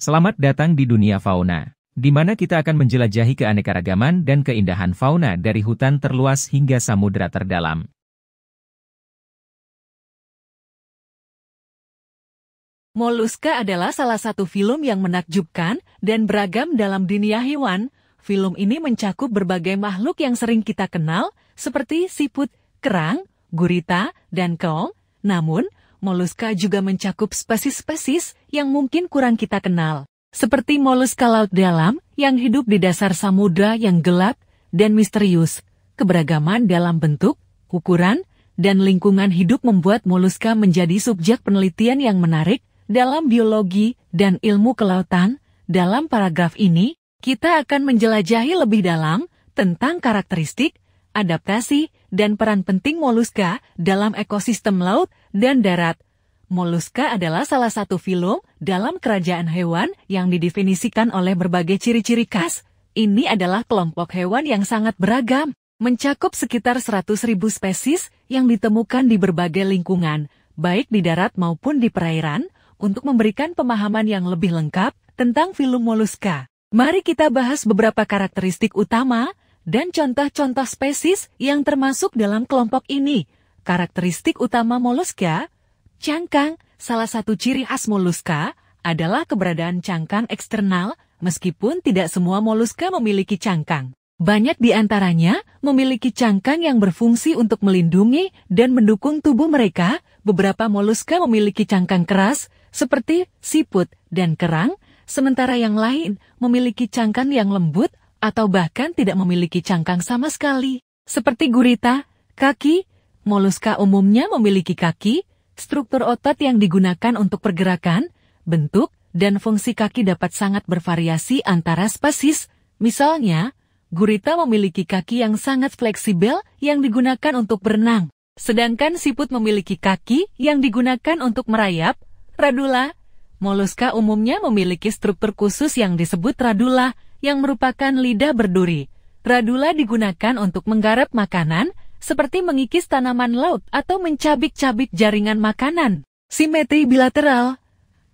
Selamat datang di dunia fauna, di mana kita akan menjelajahi keanekaragaman dan keindahan fauna dari hutan terluas hingga samudera terdalam. Moluska adalah salah satu film yang menakjubkan dan beragam dalam dunia hewan. Film ini mencakup berbagai makhluk yang sering kita kenal, seperti siput, kerang, gurita, dan kong. Namun, Moluska juga mencakup spesies-spesies yang mungkin kurang kita kenal, seperti moluska laut dalam yang hidup di dasar samudra yang gelap dan misterius. Keberagaman dalam bentuk, ukuran, dan lingkungan hidup membuat moluska menjadi subjek penelitian yang menarik dalam biologi dan ilmu kelautan. Dalam paragraf ini, kita akan menjelajahi lebih dalam tentang karakteristik, adaptasi, dan peran penting moluska dalam ekosistem laut dan darat. Moluska adalah salah satu film dalam kerajaan hewan yang didefinisikan oleh berbagai ciri-ciri khas. Ini adalah kelompok hewan yang sangat beragam, mencakup sekitar 100 ribu spesies yang ditemukan di berbagai lingkungan, baik di darat maupun di perairan, untuk memberikan pemahaman yang lebih lengkap tentang film moluska. Mari kita bahas beberapa karakteristik utama dan contoh-contoh spesies yang termasuk dalam kelompok ini. Karakteristik utama moluska, cangkang, salah satu ciri khas moluska adalah keberadaan cangkang eksternal meskipun tidak semua moluska memiliki cangkang. Banyak di antaranya memiliki cangkang yang berfungsi untuk melindungi dan mendukung tubuh mereka. Beberapa moluska memiliki cangkang keras seperti siput dan kerang, sementara yang lain memiliki cangkang yang lembut atau bahkan tidak memiliki cangkang sama sekali. Seperti gurita, kaki, moluska umumnya memiliki kaki, struktur otot yang digunakan untuk pergerakan, bentuk, dan fungsi kaki dapat sangat bervariasi antara spesies. Misalnya, gurita memiliki kaki yang sangat fleksibel yang digunakan untuk berenang. Sedangkan siput memiliki kaki yang digunakan untuk merayap, radula. Moluska umumnya memiliki struktur khusus yang disebut radula, yang merupakan lidah berduri. Radula digunakan untuk menggarap makanan, seperti mengikis tanaman laut atau mencabik-cabik jaringan makanan. Simetri bilateral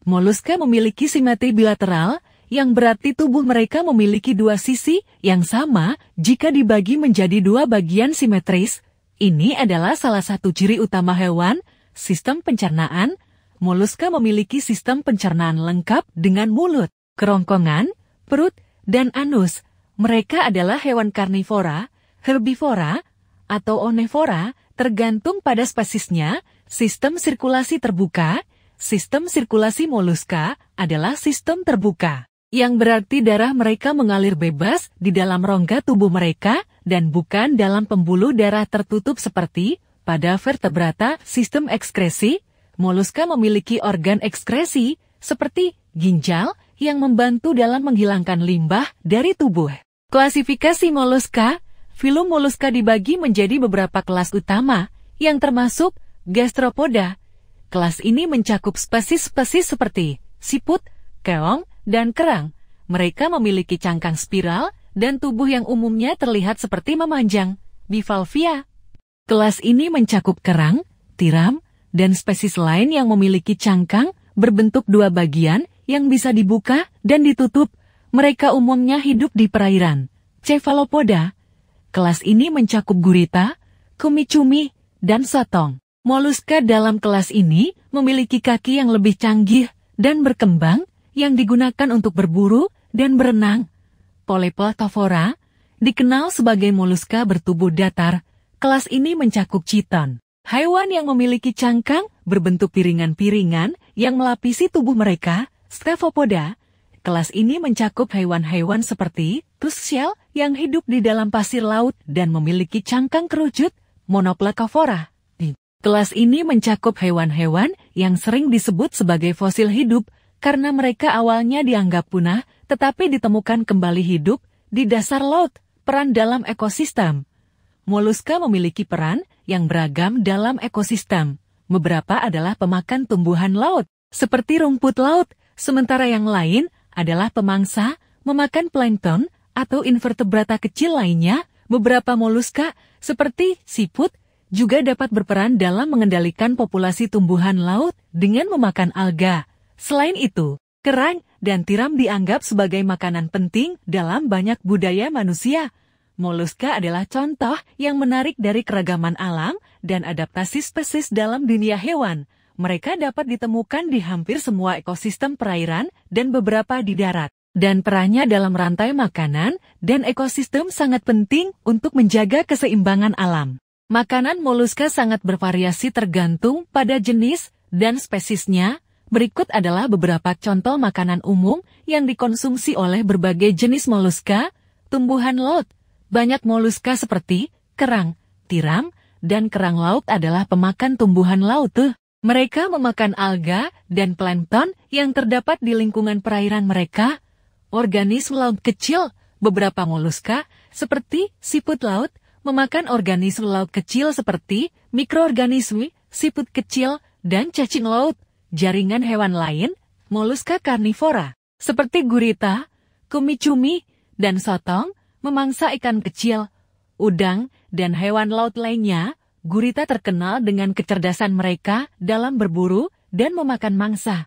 Moluska memiliki simetri bilateral, yang berarti tubuh mereka memiliki dua sisi yang sama jika dibagi menjadi dua bagian simetris. Ini adalah salah satu ciri utama hewan, sistem pencernaan. Moluska memiliki sistem pencernaan lengkap dengan mulut, kerongkongan, perut, dan anus. Mereka adalah hewan karnivora, herbivora, atau onevora, tergantung pada spesiesnya, sistem sirkulasi terbuka, sistem sirkulasi moluska adalah sistem terbuka, yang berarti darah mereka mengalir bebas di dalam rongga tubuh mereka dan bukan dalam pembuluh darah tertutup seperti pada vertebrata sistem ekskresi. Moluska memiliki organ ekskresi seperti ginjal, yang membantu dalam menghilangkan limbah dari tubuh. Klasifikasi moluska. filum moluska dibagi menjadi beberapa kelas utama, yang termasuk gastropoda. Kelas ini mencakup spesies-spesies seperti siput, keong, dan kerang. Mereka memiliki cangkang spiral dan tubuh yang umumnya terlihat seperti memanjang, bivalvia. Kelas ini mencakup kerang, tiram, dan spesies lain yang memiliki cangkang berbentuk dua bagian yang bisa dibuka dan ditutup, mereka umumnya hidup di perairan. Cephalopoda. Kelas ini mencakup gurita, kumicumi, dan sotong. Moluska dalam kelas ini memiliki kaki yang lebih canggih dan berkembang yang digunakan untuk berburu dan berenang. Polepotophora, dikenal sebagai moluska bertubuh datar. Kelas ini mencakup chiton, hewan yang memiliki cangkang berbentuk piringan-piringan yang melapisi tubuh mereka Stephopoda, kelas ini mencakup hewan-hewan seperti tooth yang hidup di dalam pasir laut dan memiliki cangkang kerucut, monoplacophora. Kelas ini mencakup hewan-hewan yang sering disebut sebagai fosil hidup karena mereka awalnya dianggap punah tetapi ditemukan kembali hidup di dasar laut. Peran dalam ekosistem Moluska memiliki peran yang beragam dalam ekosistem. Beberapa adalah pemakan tumbuhan laut, seperti rumput laut, sementara yang lain adalah pemangsa, memakan plankton, atau invertebrata kecil lainnya, beberapa moluska, seperti siput, juga dapat berperan dalam mengendalikan populasi tumbuhan laut dengan memakan alga. Selain itu, kerang dan tiram dianggap sebagai makanan penting dalam banyak budaya manusia. Moluska adalah contoh yang menarik dari keragaman alam dan adaptasi spesies dalam dunia hewan mereka dapat ditemukan di hampir semua ekosistem perairan dan beberapa di darat. Dan perannya dalam rantai makanan dan ekosistem sangat penting untuk menjaga keseimbangan alam. Makanan moluska sangat bervariasi tergantung pada jenis dan spesiesnya. Berikut adalah beberapa contoh makanan umum yang dikonsumsi oleh berbagai jenis moluska, tumbuhan laut. Banyak moluska seperti kerang, tiram, dan kerang laut adalah pemakan tumbuhan laut. Mereka memakan alga dan plankton yang terdapat di lingkungan perairan mereka, organisme laut kecil, beberapa moluska, seperti siput laut, memakan organisme laut kecil seperti mikroorganisme, siput kecil, dan cacing laut, jaringan hewan lain, moluska karnivora, seperti gurita, cumi-cumi, dan sotong, memangsa ikan kecil, udang, dan hewan laut lainnya, gurita terkenal dengan kecerdasan mereka dalam berburu dan memakan mangsa.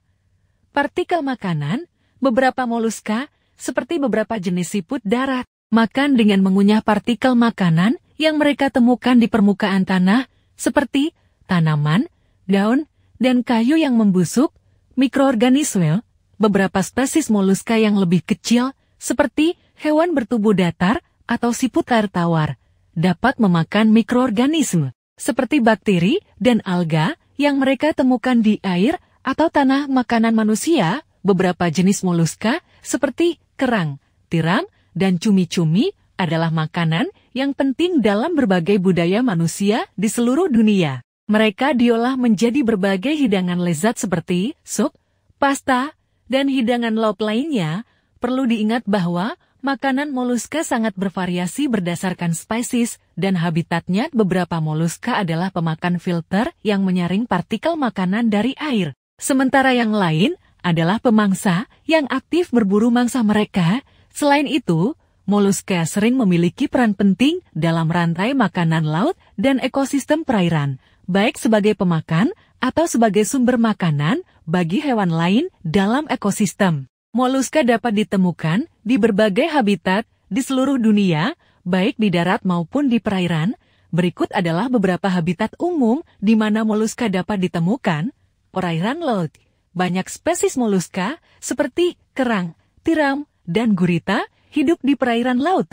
Partikel makanan, beberapa moluska, seperti beberapa jenis siput darat, makan dengan mengunyah partikel makanan yang mereka temukan di permukaan tanah, seperti tanaman, daun, dan kayu yang membusuk, mikroorganisme, beberapa spesies moluska yang lebih kecil, seperti hewan bertubuh datar atau siput air tawar, dapat memakan mikroorganisme seperti bakteri dan alga yang mereka temukan di air atau tanah makanan manusia, beberapa jenis moluska seperti kerang, tiram, dan cumi-cumi adalah makanan yang penting dalam berbagai budaya manusia di seluruh dunia. Mereka diolah menjadi berbagai hidangan lezat seperti sup, pasta, dan hidangan lauk lainnya. Perlu diingat bahwa Makanan moluska sangat bervariasi berdasarkan spesies dan habitatnya. Beberapa moluska adalah pemakan filter yang menyaring partikel makanan dari air. Sementara yang lain adalah pemangsa yang aktif berburu mangsa mereka. Selain itu, moluska sering memiliki peran penting dalam rantai makanan laut dan ekosistem perairan, baik sebagai pemakan atau sebagai sumber makanan bagi hewan lain dalam ekosistem. Moluska dapat ditemukan di berbagai habitat di seluruh dunia, baik di darat maupun di perairan. Berikut adalah beberapa habitat umum di mana moluska dapat ditemukan. Perairan laut. Banyak spesies moluska seperti kerang, tiram, dan gurita hidup di perairan laut.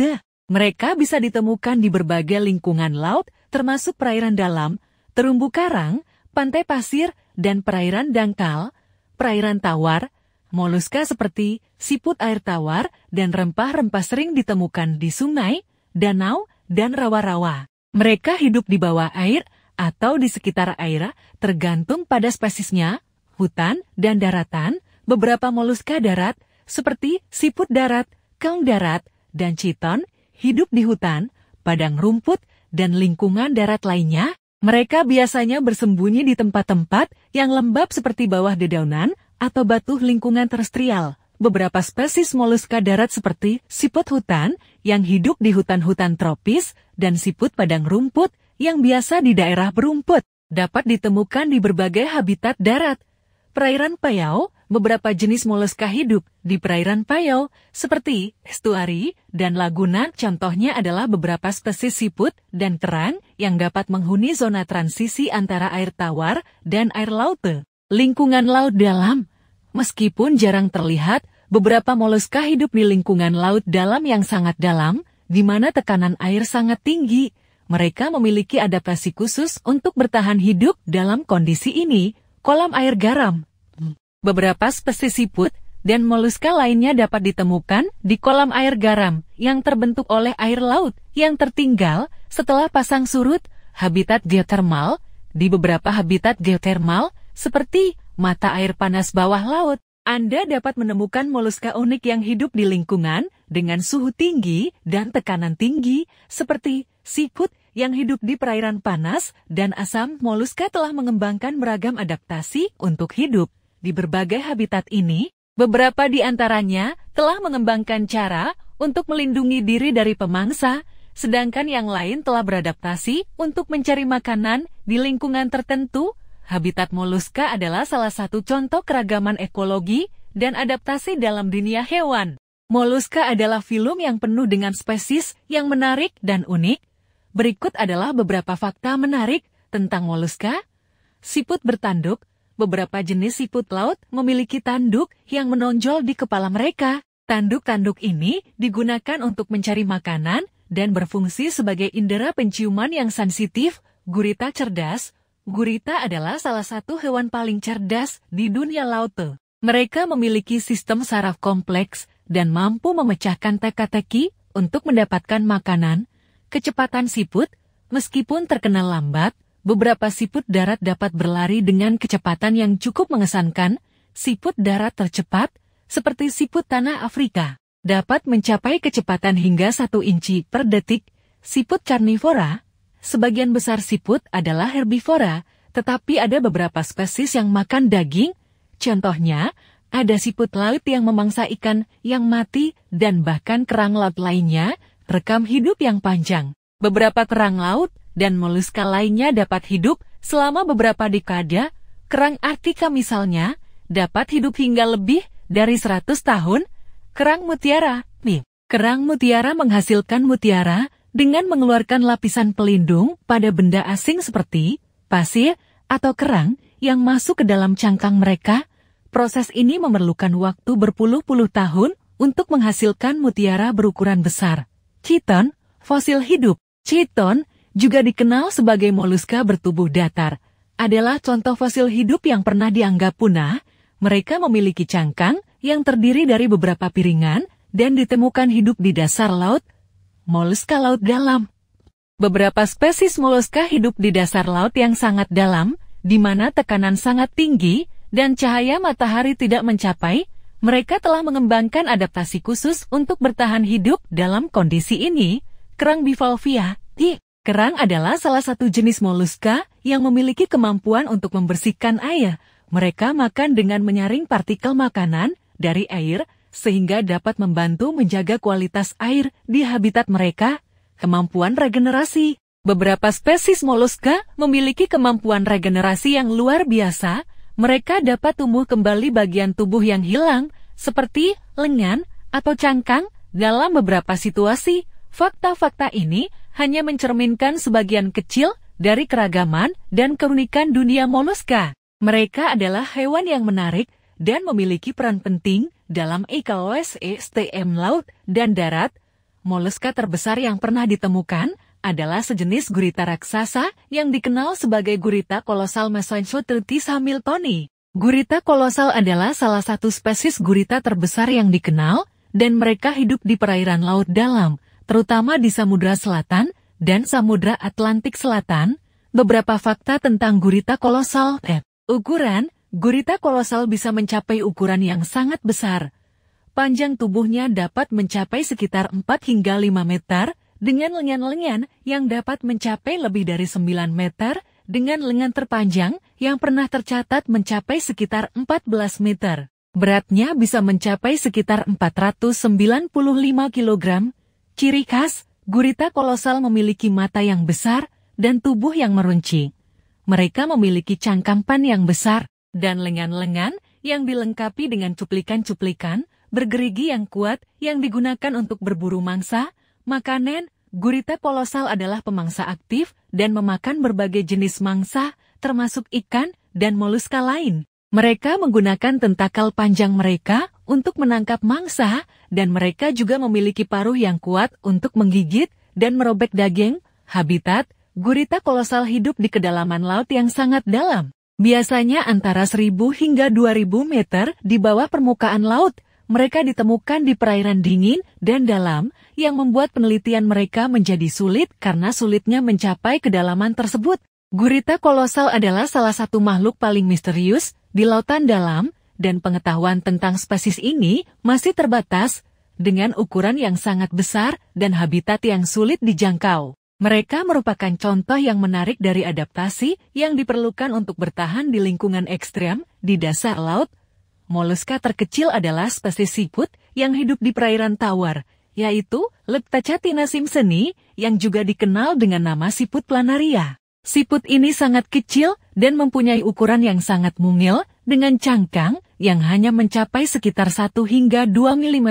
Mereka bisa ditemukan di berbagai lingkungan laut termasuk perairan dalam, terumbu karang, pantai pasir, dan perairan dangkal, perairan tawar, Moluska seperti siput air tawar dan rempah-rempah sering ditemukan di sungai, danau, dan rawa-rawa. Mereka hidup di bawah air atau di sekitar air, tergantung pada spesiesnya, hutan, dan daratan. Beberapa moluska darat, seperti siput darat, keong darat, dan citon, hidup di hutan, padang rumput, dan lingkungan darat lainnya. Mereka biasanya bersembunyi di tempat-tempat yang lembab seperti bawah dedaunan atau batu lingkungan terestrial. Beberapa spesies moluska darat seperti siput hutan yang hidup di hutan-hutan tropis dan siput padang rumput yang biasa di daerah berumput dapat ditemukan di berbagai habitat darat. Perairan payau, beberapa jenis moluska hidup di perairan payau seperti estuari dan laguna. Contohnya adalah beberapa spesies siput dan kerang yang dapat menghuni zona transisi antara air tawar dan air laut. Lingkungan laut dalam, meskipun jarang terlihat, beberapa moluska hidup di lingkungan laut dalam yang sangat dalam, di mana tekanan air sangat tinggi. Mereka memiliki adaptasi khusus untuk bertahan hidup dalam kondisi ini, kolam air garam. Beberapa spesies siput dan moluska lainnya dapat ditemukan di kolam air garam yang terbentuk oleh air laut yang tertinggal setelah pasang surut, habitat geotermal, di beberapa habitat geotermal, seperti mata air panas bawah laut. Anda dapat menemukan moluska unik yang hidup di lingkungan dengan suhu tinggi dan tekanan tinggi, seperti siput yang hidup di perairan panas dan asam. Moluska telah mengembangkan beragam adaptasi untuk hidup di berbagai habitat ini. Beberapa di antaranya telah mengembangkan cara untuk melindungi diri dari pemangsa, sedangkan yang lain telah beradaptasi untuk mencari makanan di lingkungan tertentu Habitat moluska adalah salah satu contoh keragaman ekologi dan adaptasi dalam dunia hewan. Moluska adalah film yang penuh dengan spesies yang menarik dan unik. Berikut adalah beberapa fakta menarik tentang moluska. Siput bertanduk, beberapa jenis siput laut memiliki tanduk yang menonjol di kepala mereka. Tanduk-tanduk ini digunakan untuk mencari makanan dan berfungsi sebagai indera penciuman yang sensitif, gurita cerdas, Gurita adalah salah satu hewan paling cerdas di dunia laut. Mereka memiliki sistem saraf kompleks dan mampu memecahkan teka-teki untuk mendapatkan makanan, kecepatan siput, meskipun terkenal lambat, beberapa siput darat dapat berlari dengan kecepatan yang cukup mengesankan, siput darat tercepat, seperti siput tanah Afrika, dapat mencapai kecepatan hingga satu inci per detik, siput carnivora, Sebagian besar siput adalah herbivora, tetapi ada beberapa spesies yang makan daging, contohnya ada siput laut yang memangsa ikan yang mati dan bahkan kerang laut lainnya, rekam hidup yang panjang. Beberapa kerang laut dan moluska lainnya dapat hidup selama beberapa dekade, kerang artika misalnya dapat hidup hingga lebih dari 100 tahun, kerang mutiara, nih. Kerang mutiara menghasilkan mutiara dengan mengeluarkan lapisan pelindung pada benda asing seperti pasir atau kerang yang masuk ke dalam cangkang mereka, proses ini memerlukan waktu berpuluh-puluh tahun untuk menghasilkan mutiara berukuran besar. Chiton, fosil hidup. Chiton juga dikenal sebagai moluska bertubuh datar, adalah contoh fosil hidup yang pernah dianggap punah. Mereka memiliki cangkang yang terdiri dari beberapa piringan dan ditemukan hidup di dasar laut Moluska laut dalam. Beberapa spesies moluska hidup di dasar laut yang sangat dalam, di mana tekanan sangat tinggi dan cahaya matahari tidak mencapai, mereka telah mengembangkan adaptasi khusus untuk bertahan hidup dalam kondisi ini. Kerang bivalvia, di Kerang adalah salah satu jenis moluska yang memiliki kemampuan untuk membersihkan air. Mereka makan dengan menyaring partikel makanan dari air sehingga dapat membantu menjaga kualitas air di habitat mereka, kemampuan regenerasi. Beberapa spesies moluska memiliki kemampuan regenerasi yang luar biasa, mereka dapat tumbuh kembali bagian tubuh yang hilang, seperti lengan atau cangkang, dalam beberapa situasi. Fakta-fakta ini hanya mencerminkan sebagian kecil dari keragaman dan keunikan dunia moluska. Mereka adalah hewan yang menarik dan memiliki peran penting dalam EKOS e STM laut dan darat. Moleska terbesar yang pernah ditemukan adalah sejenis gurita raksasa yang dikenal sebagai gurita kolosal Mesoenchotriltis hamiltoni. Gurita kolosal adalah salah satu spesies gurita terbesar yang dikenal, dan mereka hidup di perairan laut dalam, terutama di Samudra Selatan dan Samudra Atlantik Selatan. Beberapa fakta tentang gurita kolosal, eh, ukuran, Gurita kolosal bisa mencapai ukuran yang sangat besar. Panjang tubuhnya dapat mencapai sekitar 4 hingga 5 meter, dengan lengan-lengan yang dapat mencapai lebih dari 9 meter, dengan lengan terpanjang yang pernah tercatat mencapai sekitar 14 meter. Beratnya bisa mencapai sekitar 495 kg. Ciri khas, gurita kolosal memiliki mata yang besar dan tubuh yang meruncing. Mereka memiliki cangkang pan yang besar, dan lengan-lengan yang dilengkapi dengan cuplikan-cuplikan, bergerigi yang kuat yang digunakan untuk berburu mangsa, makanan, gurita polosal adalah pemangsa aktif dan memakan berbagai jenis mangsa, termasuk ikan dan moluska lain. Mereka menggunakan tentakel panjang mereka untuk menangkap mangsa dan mereka juga memiliki paruh yang kuat untuk menggigit dan merobek daging, habitat, gurita kolosal hidup di kedalaman laut yang sangat dalam. Biasanya antara 1000 hingga 2000 meter di bawah permukaan laut, mereka ditemukan di perairan dingin dan dalam yang membuat penelitian mereka menjadi sulit karena sulitnya mencapai kedalaman tersebut. Gurita kolosal adalah salah satu makhluk paling misterius di lautan dalam dan pengetahuan tentang spesies ini masih terbatas dengan ukuran yang sangat besar dan habitat yang sulit dijangkau. Mereka merupakan contoh yang menarik dari adaptasi yang diperlukan untuk bertahan di lingkungan ekstrem di dasar laut. Moluska terkecil adalah spesies siput yang hidup di perairan tawar, yaitu Leptachatina simpsoni yang juga dikenal dengan nama siput planaria. Siput ini sangat kecil dan mempunyai ukuran yang sangat mungil dengan cangkang yang hanya mencapai sekitar 1 hingga 2 mm.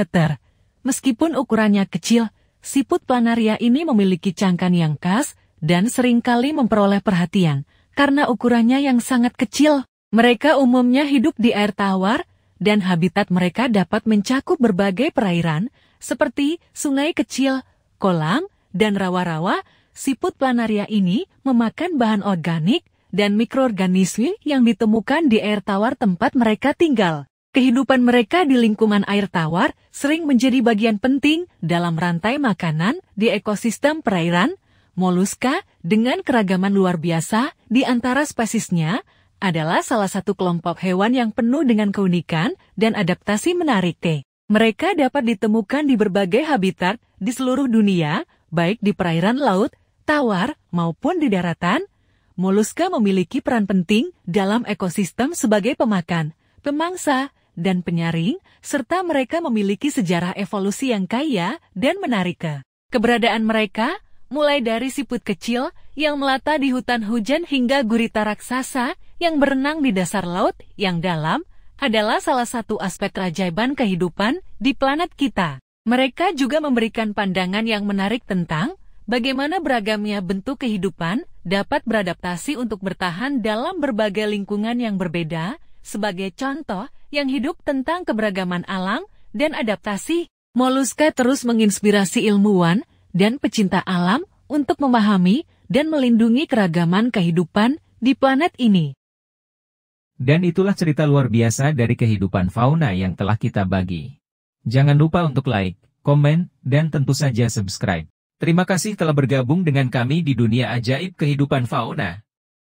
Meskipun ukurannya kecil, Siput planaria ini memiliki cangkan yang khas dan seringkali memperoleh perhatian karena ukurannya yang sangat kecil. Mereka umumnya hidup di air tawar dan habitat mereka dapat mencakup berbagai perairan seperti sungai kecil, kolam, dan rawa-rawa. Siput planaria ini memakan bahan organik dan mikroorganisme yang ditemukan di air tawar tempat mereka tinggal. Kehidupan mereka di lingkungan air tawar sering menjadi bagian penting dalam rantai makanan di ekosistem perairan. Moluska dengan keragaman luar biasa di antara spesiesnya adalah salah satu kelompok hewan yang penuh dengan keunikan dan adaptasi menarik. Mereka dapat ditemukan di berbagai habitat di seluruh dunia, baik di perairan laut, tawar, maupun di daratan. Moluska memiliki peran penting dalam ekosistem sebagai pemakan, pemangsa, dan penyaring, serta mereka memiliki sejarah evolusi yang kaya dan menarik. Keberadaan mereka mulai dari siput kecil yang melata di hutan hujan hingga gurita raksasa yang berenang di dasar laut yang dalam adalah salah satu aspek kerajaiban kehidupan di planet kita. Mereka juga memberikan pandangan yang menarik tentang bagaimana beragamnya bentuk kehidupan dapat beradaptasi untuk bertahan dalam berbagai lingkungan yang berbeda sebagai contoh yang hidup tentang keberagaman alam dan adaptasi. Moluska terus menginspirasi ilmuwan dan pecinta alam untuk memahami dan melindungi keragaman kehidupan di planet ini. Dan itulah cerita luar biasa dari kehidupan fauna yang telah kita bagi. Jangan lupa untuk like, komen, dan tentu saja subscribe. Terima kasih telah bergabung dengan kami di dunia ajaib kehidupan fauna.